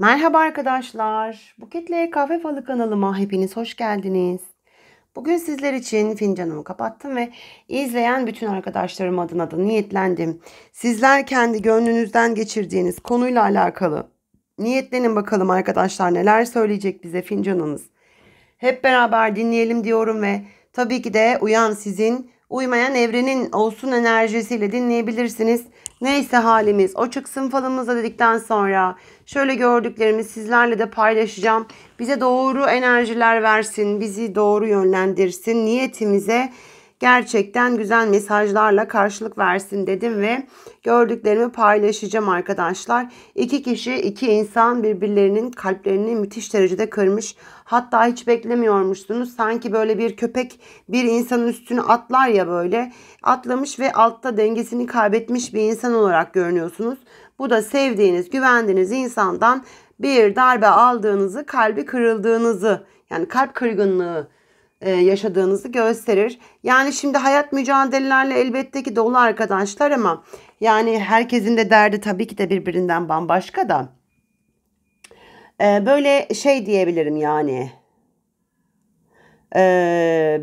Merhaba arkadaşlar. Buketle Kahve Falı kanalıma hepiniz hoş geldiniz. Bugün sizler için fincanımı kapattım ve izleyen bütün arkadaşlarım adına da niyetlendim. Sizler kendi gönlünüzden geçirdiğiniz konuyla alakalı niyetlenin bakalım arkadaşlar neler söyleyecek bize fincanınız. Hep beraber dinleyelim diyorum ve tabii ki de uyan sizin uymayan evrenin olsun enerjisiyle dinleyebilirsiniz. Neyse halimiz o çıksın falımıza dedikten sonra şöyle gördüklerimi sizlerle de paylaşacağım. Bize doğru enerjiler versin, bizi doğru yönlendirsin, niyetimize gerçekten güzel mesajlarla karşılık versin dedim ve gördüklerimi paylaşacağım arkadaşlar. İki kişi, iki insan birbirlerinin kalplerini müthiş derecede kırmış. Hatta hiç beklemiyormuşsunuz. Sanki böyle bir köpek bir insanın üstüne atlar ya böyle. Atlamış ve altta dengesini kaybetmiş bir insan olarak görünüyorsunuz. Bu da sevdiğiniz, güvendiğiniz insandan bir darbe aldığınızı, kalbi kırıldığınızı yani kalp kırgınlığı e, yaşadığınızı gösterir. Yani şimdi hayat mücadelelerle elbette ki dolu arkadaşlar ama yani herkesin de derdi tabii ki de birbirinden bambaşka da. E, böyle şey diyebilirim yani. E,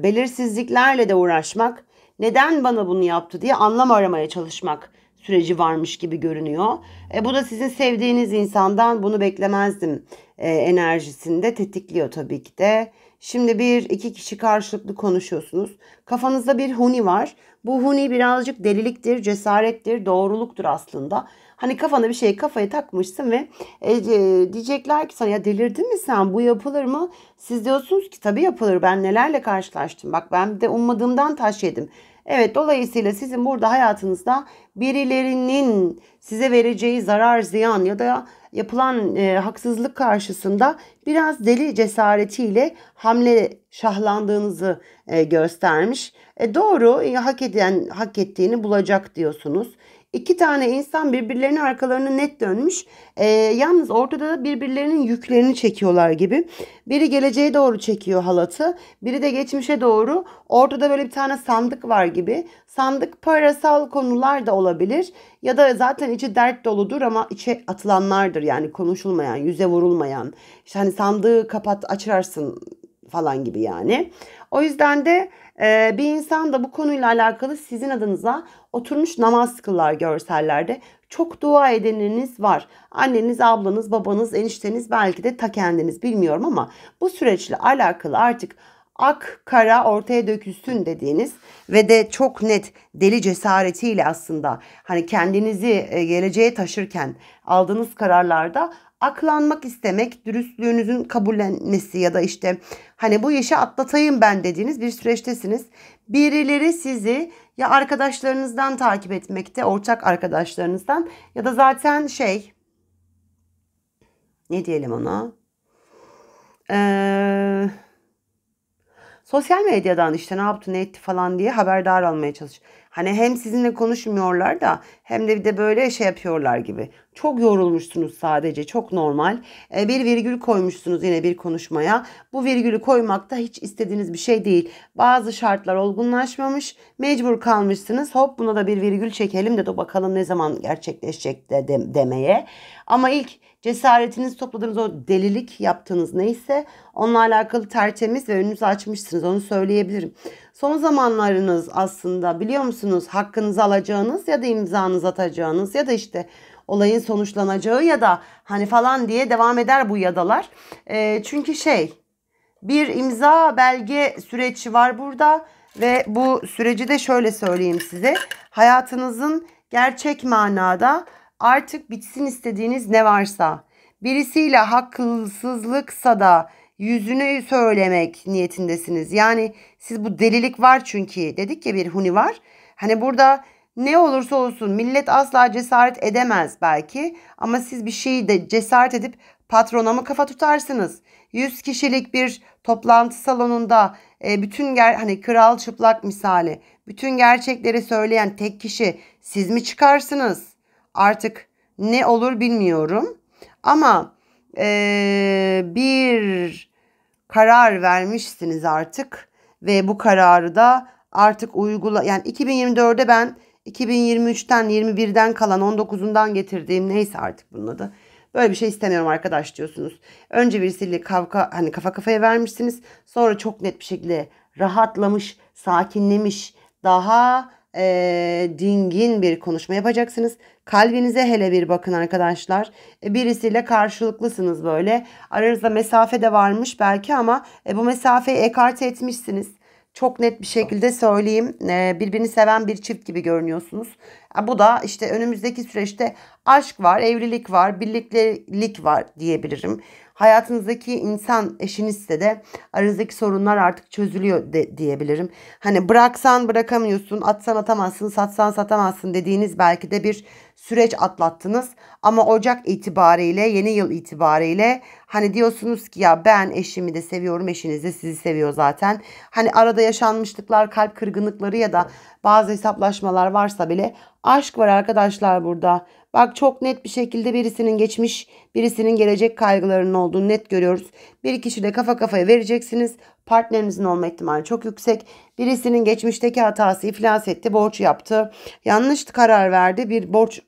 belirsizliklerle de uğraşmak, neden bana bunu yaptı diye anlam aramaya çalışmak süreci varmış gibi görünüyor. E, bu da sizin sevdiğiniz insandan bunu beklemezdim e, enerjisinde tetikliyor tabii ki de. Şimdi bir iki kişi karşılıklı konuşuyorsunuz. Kafanızda bir huni var. Bu huni birazcık deliliktir, cesarettir, doğruluktur aslında. Hani kafana bir şey kafaya takmışsın ve e, e, diyecekler ki sana ya delirdin mi sen bu yapılır mı? Siz diyorsunuz ki tabii yapılır ben nelerle karşılaştım bak ben de ummadığımdan taş yedim. Evet dolayısıyla sizin burada hayatınızda birilerinin size vereceği zarar ziyan ya da yapılan e, haksızlık karşısında biraz deli cesaretiyle hamle şahlandığınızı e, göstermiş. E, doğru e, hak eden hak ettiğini bulacak diyorsunuz. İki tane insan birbirlerinin arkalarını net dönmüş. E, yalnız ortada da birbirlerinin yüklerini çekiyorlar gibi. Biri geleceğe doğru çekiyor halatı. Biri de geçmişe doğru. Ortada böyle bir tane sandık var gibi. Sandık parasal konular da olabilir. Ya da zaten içi dert doludur ama içe atılanlardır. Yani konuşulmayan, yüze vurulmayan. İşte hani sandığı kapat açarsın falan gibi yani. O yüzden de e, bir insan da bu konuyla alakalı sizin adınıza oturmuş namaz kılar görsellerde. Çok dua edeniniz var. Anneniz, ablanız, babanız, enişteniz belki de ta kendiniz bilmiyorum ama bu süreçle alakalı artık ak kara ortaya dökülsün dediğiniz ve de çok net deli cesaretiyle aslında hani kendinizi e, geleceğe taşırken aldığınız kararlarda aklanmak istemek, dürüstlüğünüzün kabullenmesi ya da işte hani bu işi atlatayım ben dediğiniz bir süreçtesiniz. Birileri sizi ya arkadaşlarınızdan takip etmekte, ortak arkadaşlarınızdan ya da zaten şey ne diyelim ona? Ee, sosyal medyadan işte ne yaptı ne etti falan diye haberdar almaya çalış. Hani hem sizinle konuşmuyorlar da hem de bir de böyle şey yapıyorlar gibi. Çok yorulmuşsunuz sadece çok normal. E, bir virgül koymuşsunuz yine bir konuşmaya. Bu virgülü koymak da hiç istediğiniz bir şey değil. Bazı şartlar olgunlaşmamış mecbur kalmışsınız. Hop buna da bir virgül çekelim de bakalım ne zaman gerçekleşecek de, de, demeye. Ama ilk cesaretiniz topladığınız o delilik yaptığınız neyse onunla alakalı tertemiz ve önünüzü açmışsınız onu söyleyebilirim. Son zamanlarınız aslında biliyor musunuz hakkınızı alacağınız ya da imzanızı atacağınız ya da işte olayın sonuçlanacağı ya da hani falan diye devam eder bu yadalar. E, çünkü şey bir imza belge süreci var burada ve bu süreci de şöyle söyleyeyim size. Hayatınızın gerçek manada artık bitsin istediğiniz ne varsa birisiyle haklısızlıksa da yüzünü söylemek niyetindesiniz. Yani siz bu delilik var çünkü dedik ki bir huni var. Hani burada ne olursa olsun millet asla cesaret edemez belki ama siz bir şeyi de cesaret edip patrona mı kafa tutarsınız? 100 kişilik bir toplantı salonunda e, bütün ger hani kral çıplak misali bütün gerçekleri söyleyen tek kişi siz mi çıkarsınız? Artık ne olur bilmiyorum. Ama e, bir karar vermişsiniz artık ve bu kararı da artık uygula yani 2024'de ben 2023'ten 21'den kalan 19'undan getirdiğim neyse artık bunun adı. Böyle bir şey istemiyorum arkadaş diyorsunuz. Önce birisiyle kavga hani kafa kafaya vermişsiniz. Sonra çok net bir şekilde rahatlamış, sakinlemiş, daha e, dingin bir konuşma yapacaksınız. Kalbinize hele bir bakın arkadaşlar. E, birisiyle karşılıklısınız böyle. Aranızda mesafe de varmış belki ama e, bu mesafeyi ekarte etmişsiniz. Çok net bir şekilde söyleyeyim. E, birbirini seven bir çift gibi görünüyorsunuz. E, bu da işte önümüzdeki süreçte aşk var, evlilik var, birliktelik var diyebilirim hayatınızdaki insan eşinizse de aranızdaki sorunlar artık çözülüyor de, diyebilirim. Hani bıraksan bırakamıyorsun, atsan atamazsın, satsan satamazsın dediğiniz belki de bir süreç atlattınız ama Ocak itibariyle yeni yıl itibariyle hani diyorsunuz ki ya ben eşimi de seviyorum eşiniz de sizi seviyor zaten. Hani arada yaşanmışlıklar kalp kırgınlıkları ya da bazı hesaplaşmalar varsa bile aşk var arkadaşlar burada. Bak çok net bir şekilde birisinin geçmiş, birisinin gelecek kaygılarının olduğunu net görüyoruz. Bir kişiyle kafa kafaya vereceksiniz partnerinizin olma ihtimali çok yüksek. Birisinin geçmişteki hatası iflas etti, borç yaptı, yanlış karar verdi. Bir borç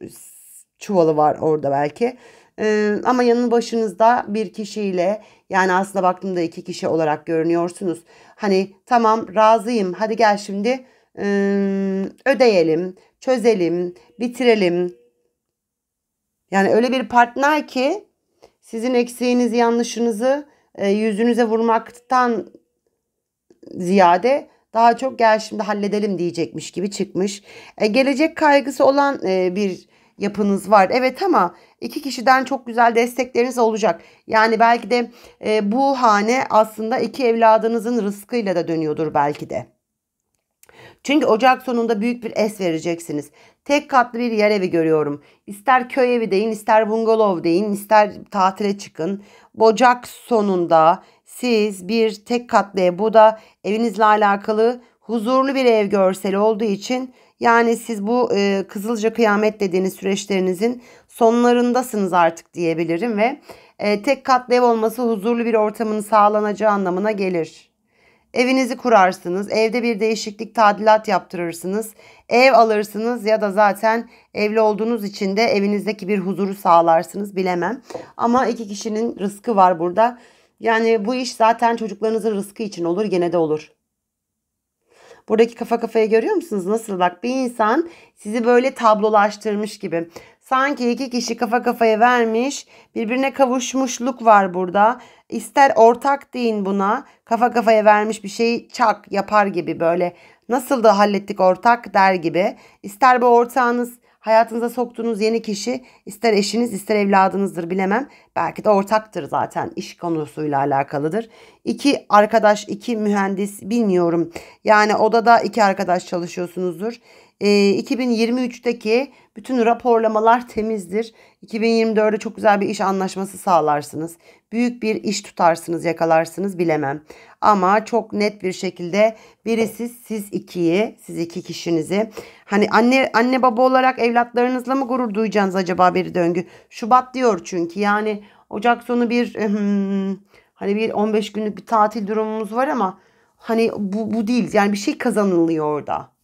çuvalı var orada belki. Ee, ama yanın başınızda bir kişiyle yani aslında baktığımda iki kişi olarak görünüyorsunuz. Hani tamam razıyım hadi gel şimdi e, ödeyelim, çözelim, bitirelim. Yani öyle bir partner ki sizin eksiğinizi yanlışınızı e, yüzünüze vurmaktan ziyade daha çok gel şimdi halledelim diyecekmiş gibi çıkmış. E, gelecek kaygısı olan e, bir yapınız var. Evet ama iki kişiden çok güzel destekleriniz olacak. Yani belki de e, bu hane aslında iki evladınızın rızkıyla da dönüyordur belki de. Çünkü Ocak sonunda büyük bir es vereceksiniz. Tek katlı bir yer evi görüyorum. İster köy evi deyin, ister bungalov deyin, ister tatile çıkın. Ocak sonunda siz bir tek katlı ev bu da evinizle alakalı huzurlu bir ev görseli olduğu için yani siz bu e, kızılca kıyamet dediğiniz süreçlerinizin sonlarındasınız artık diyebilirim ve e, tek katlı ev olması huzurlu bir ortamın sağlanacağı anlamına gelir. Evinizi kurarsınız, evde bir değişiklik tadilat yaptırırsınız, ev alırsınız ya da zaten evli olduğunuz için de evinizdeki bir huzuru sağlarsınız bilemem. Ama iki kişinin rızkı var burada. Yani bu iş zaten çocuklarınızın rızkı için olur gene de olur. Buradaki kafa kafaya görüyor musunuz? Nasıl bak bir insan sizi böyle tablolaştırmış gibi. Sanki iki kişi kafa kafaya vermiş birbirine kavuşmuşluk var burada. İster ortak deyin buna kafa kafaya vermiş bir şeyi çak yapar gibi böyle. Nasıl da hallettik ortak der gibi. İster bu ortağınız Hayatınıza soktuğunuz yeni kişi ister eşiniz ister evladınızdır bilemem. Belki de ortaktır zaten iş konusuyla alakalıdır. İki arkadaş, iki mühendis bilmiyorum. Yani odada iki arkadaş çalışıyorsunuzdur. E, ee, 2023'teki bütün raporlamalar temizdir. 2024'de çok güzel bir iş anlaşması sağlarsınız. Büyük bir iş tutarsınız, yakalarsınız bilemem. Ama çok net bir şekilde birisi siz ikiyi, siz iki kişinizi. Hani anne anne baba olarak evlatlarınızla mı gurur duyacaksınız acaba bir döngü? Şubat diyor çünkü yani Ocak sonu bir hani bir 15 günlük bir tatil durumumuz var ama hani bu, bu değil. Yani bir şey kazanılıyor orada.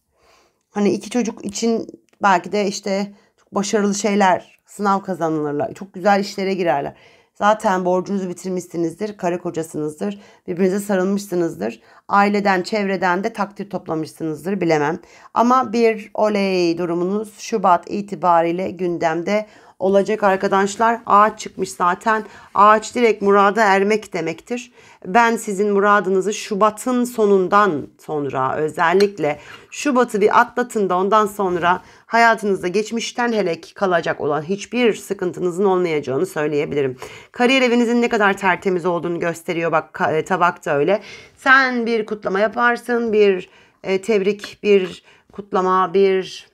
Hani iki çocuk için belki de işte çok başarılı şeyler, sınav kazanırlar. Çok güzel işlere girerler. Zaten borcunuzu bitirmişsinizdir, karı kocasınızdır, birbirinize sarılmışsınızdır. Aileden, çevreden de takdir toplamışsınızdır bilemem. Ama bir oley durumunuz Şubat itibariyle gündemde olacak arkadaşlar. Ağaç çıkmış zaten. Ağaç direkt murada ermek demektir. Ben sizin muradınızı Şubat'ın sonundan sonra özellikle Şubat'ı bir atlatın da ondan sonra hayatınızda geçmişten hele ki kalacak olan hiçbir sıkıntınızın olmayacağını söyleyebilirim. Kariyer evinizin ne kadar tertemiz olduğunu gösteriyor bak e, tabak da öyle. Sen bir kutlama yaparsın, bir e, tebrik, bir kutlama, bir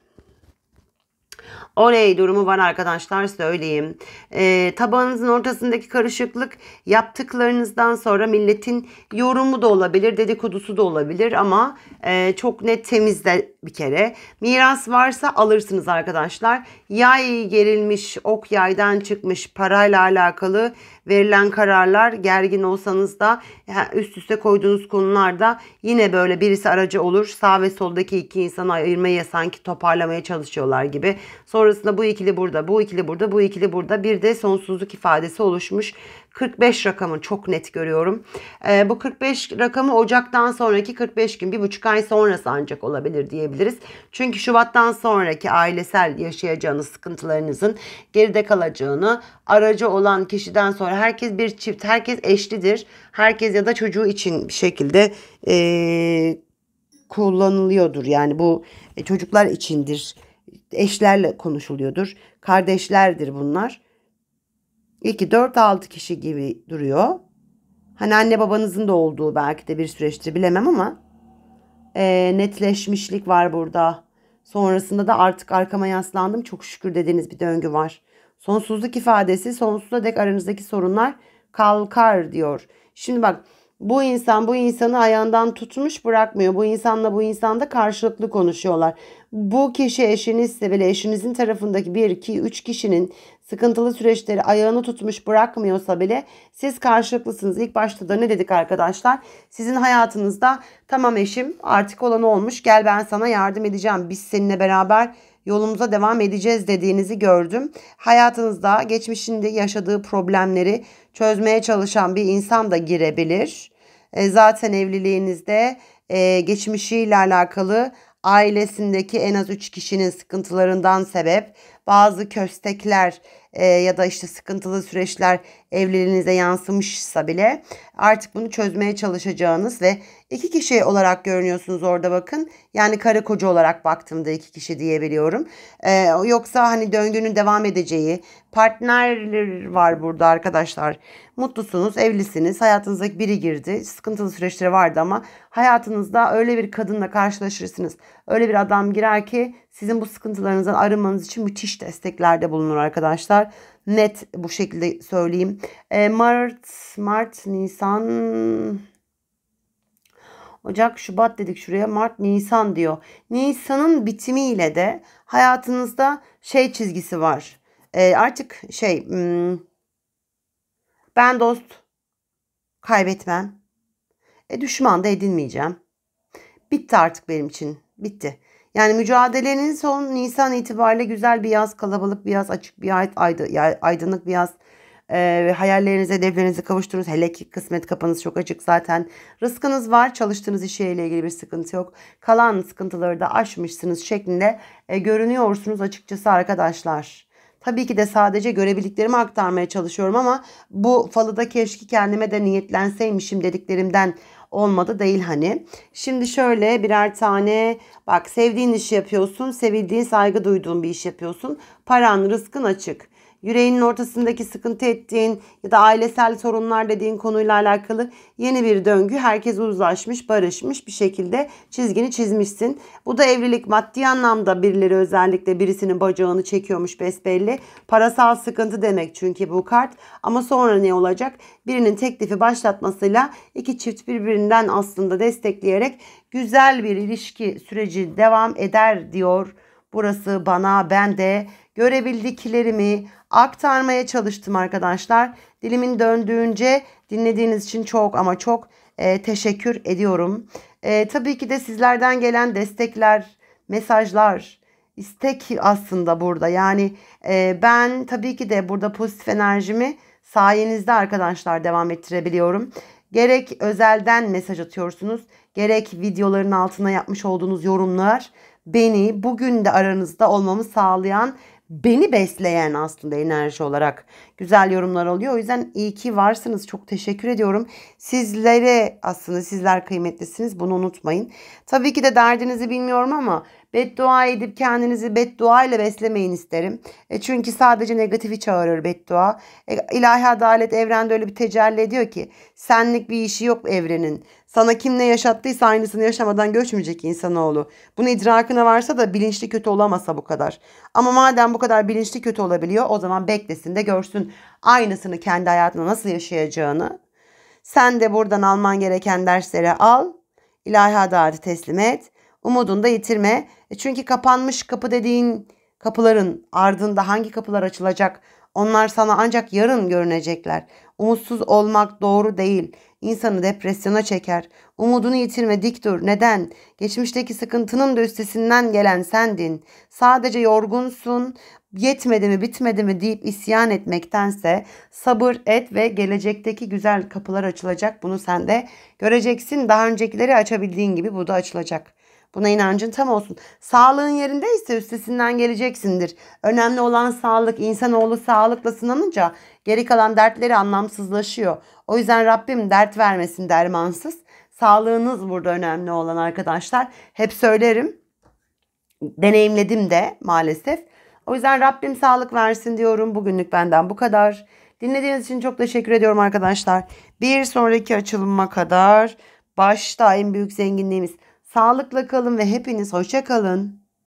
Oley durumu var arkadaşlar söyleyeyim. E, tabağınızın ortasındaki karışıklık yaptıklarınızdan sonra milletin yorumu da olabilir, dedikodusu da olabilir ama e, çok net temizle bir kere. Miras varsa alırsınız arkadaşlar. Yay gerilmiş, ok yaydan çıkmış parayla alakalı verilen kararlar gergin olsanız da e, üst üste koyduğunuz konularda yine böyle birisi aracı olur. Sağ ve soldaki iki insanı ayırmaya sanki toparlamaya çalışıyorlar gibi. Sonrasında bu ikili burada, bu ikili burada, bu ikili burada bir de sonsuzluk ifadesi oluşmuş. 45 rakamı çok net görüyorum. E, bu 45 rakamı Ocak'tan sonraki 45 gün, bir buçuk ay sonrası ancak olabilir diyebiliriz. Çünkü Şubat'tan sonraki ailesel yaşayacağınız sıkıntılarınızın geride kalacağını, aracı olan kişiden sonra herkes bir çift, herkes eşlidir. Herkes ya da çocuğu için bir şekilde e, kullanılıyordur. Yani bu e, çocuklar içindir. Eşlerle konuşuluyordur. Kardeşlerdir bunlar 2, 4, 6 kişi gibi duruyor. Hani anne babanızın da olduğu belki de bir süreçtir bilemem ama e, netleşmişlik var burada. Sonrasında da artık arkama yaslandım çok şükür dediğiniz bir döngü var. Sonsuzluk ifadesi sonsuza dek aranızdaki sorunlar kalkar diyor. Şimdi bak bu insan bu insanı ayağından tutmuş bırakmıyor. Bu insanla bu insanda karşılıklı konuşuyorlar. Bu kişi eşinizse bile eşinizin tarafındaki 1, 2, 3 kişinin sıkıntılı süreçleri ayağını tutmuş bırakmıyorsa bile siz karşılıklısınız. İlk başta da ne dedik arkadaşlar? Sizin hayatınızda tamam eşim artık olan olmuş gel ben sana yardım edeceğim. Biz seninle beraber yolumuza devam edeceğiz dediğinizi gördüm. Hayatınızda geçmişinde yaşadığı problemleri çözmeye çalışan bir insan da girebilir. E, zaten evliliğinizde e, geçmişiyle alakalı ailesindeki en az 3 kişinin sıkıntılarından sebep bazı köstekler e, ya da işte sıkıntılı süreçler evliliğinize yansımışsa bile artık bunu çözmeye çalışacağınız ve iki kişi olarak görünüyorsunuz orada bakın. Yani karı koca olarak baktığımda iki kişi diyebiliyorum. Ee, yoksa hani döngünün devam edeceği partnerler var burada arkadaşlar. Mutlusunuz, evlisiniz, hayatınızdaki biri girdi. Sıkıntılı süreçleri vardı ama hayatınızda öyle bir kadınla karşılaşırsınız. Öyle bir adam girer ki sizin bu sıkıntılarınızdan arınmanız için müthiş desteklerde bulunur arkadaşlar net bu şekilde söyleyeyim. E, Mart, Mart, Nisan, Ocak, Şubat dedik şuraya. Mart, Nisan diyor. Nisan'ın bitimiyle de hayatınızda şey çizgisi var. E, artık şey hmm, ben dost kaybetmem. E, düşman da edinmeyeceğim. Bitti artık benim için. Bitti. Yani mücadelenin son Nisan itibariyle güzel bir yaz, kalabalık bir yaz, açık bir ay, aydınlık bir yaz. Ee, e, hayallerinize, hedeflerinize kavuşturunuz. Hele ki kısmet kapınız çok açık zaten. Rızkınız var, çalıştığınız işe ile ilgili bir sıkıntı yok. Kalan sıkıntıları da aşmışsınız şeklinde e, görünüyorsunuz açıkçası arkadaşlar. Tabii ki de sadece görebildiklerimi aktarmaya çalışıyorum ama bu falıda keşke kendime de niyetlenseymişim dediklerimden olmadı değil hani. Şimdi şöyle birer tane bak sevdiğin iş yapıyorsun, sevildiğin, saygı duyduğun bir iş yapıyorsun. Paran, rızkın açık yüreğinin ortasındaki sıkıntı ettiğin ya da ailesel sorunlar dediğin konuyla alakalı yeni bir döngü. Herkes uzlaşmış, barışmış bir şekilde çizgini çizmişsin. Bu da evlilik maddi anlamda birileri özellikle birisinin bacağını çekiyormuş besbelli. Parasal sıkıntı demek çünkü bu kart. Ama sonra ne olacak? Birinin teklifi başlatmasıyla iki çift birbirinden aslında destekleyerek güzel bir ilişki süreci devam eder diyor. Burası bana ben de görebildiklerimi aktarmaya çalıştım arkadaşlar. Dilimin döndüğünce dinlediğiniz için çok ama çok e, teşekkür ediyorum. E, tabii ki de sizlerden gelen destekler, mesajlar, istek aslında burada. Yani e, ben tabii ki de burada pozitif enerjimi sayenizde arkadaşlar devam ettirebiliyorum. Gerek özelden mesaj atıyorsunuz, gerek videoların altına yapmış olduğunuz yorumlar beni bugün de aranızda olmamı sağlayan beni besleyen aslında enerji olarak güzel yorumlar alıyor. O yüzden iyi ki varsınız. Çok teşekkür ediyorum. Sizlere aslında sizler kıymetlisiniz. Bunu unutmayın. Tabii ki de derdinizi bilmiyorum ama Beddua edip kendinizi beddua ile beslemeyin isterim. E çünkü sadece negatifi çağırır beddua. E, İlahi adalet evrende öyle bir tecelli ediyor ki senlik bir işi yok evrenin. Sana kim ne yaşattıysa aynısını yaşamadan göçmeyecek insanoğlu. Bunu idrakına varsa da bilinçli kötü olamasa bu kadar. Ama madem bu kadar bilinçli kötü olabiliyor o zaman beklesin de görsün aynısını kendi hayatında nasıl yaşayacağını. Sen de buradan alman gereken dersleri al. İlahi adaleti teslim et. Umudunu da yitirme. E, çünkü kapanmış kapı dediğin kapıların ardında hangi kapılar açılacak? Onlar sana ancak yarın görünecekler. Umutsuz olmak doğru değil. İnsanı depresyona çeker. Umudunu yitirme dik dur. Neden? Geçmişteki sıkıntının da üstesinden gelen sendin. Sadece yorgunsun, yetmedi mi bitmedi mi deyip isyan etmektense sabır et ve gelecekteki güzel kapılar açılacak. Bunu sen de göreceksin. Daha öncekileri açabildiğin gibi bu da açılacak. Buna inancın tam olsun. Sağlığın yerindeyse üstesinden geleceksindir. Önemli olan sağlık. İnsanoğlu sağlıkla sınanınca geri kalan dertleri anlamsızlaşıyor. O yüzden Rabbim dert vermesin dermansız. Sağlığınız burada önemli olan arkadaşlar. Hep söylerim. Deneyimledim de maalesef. O yüzden Rabbim sağlık versin diyorum. Bugünlük benden bu kadar. Dinlediğiniz için çok teşekkür ediyorum arkadaşlar. Bir sonraki açılıma kadar başta en büyük zenginliğimiz Sağlıkla kalın ve hepiniz hoşça kalın.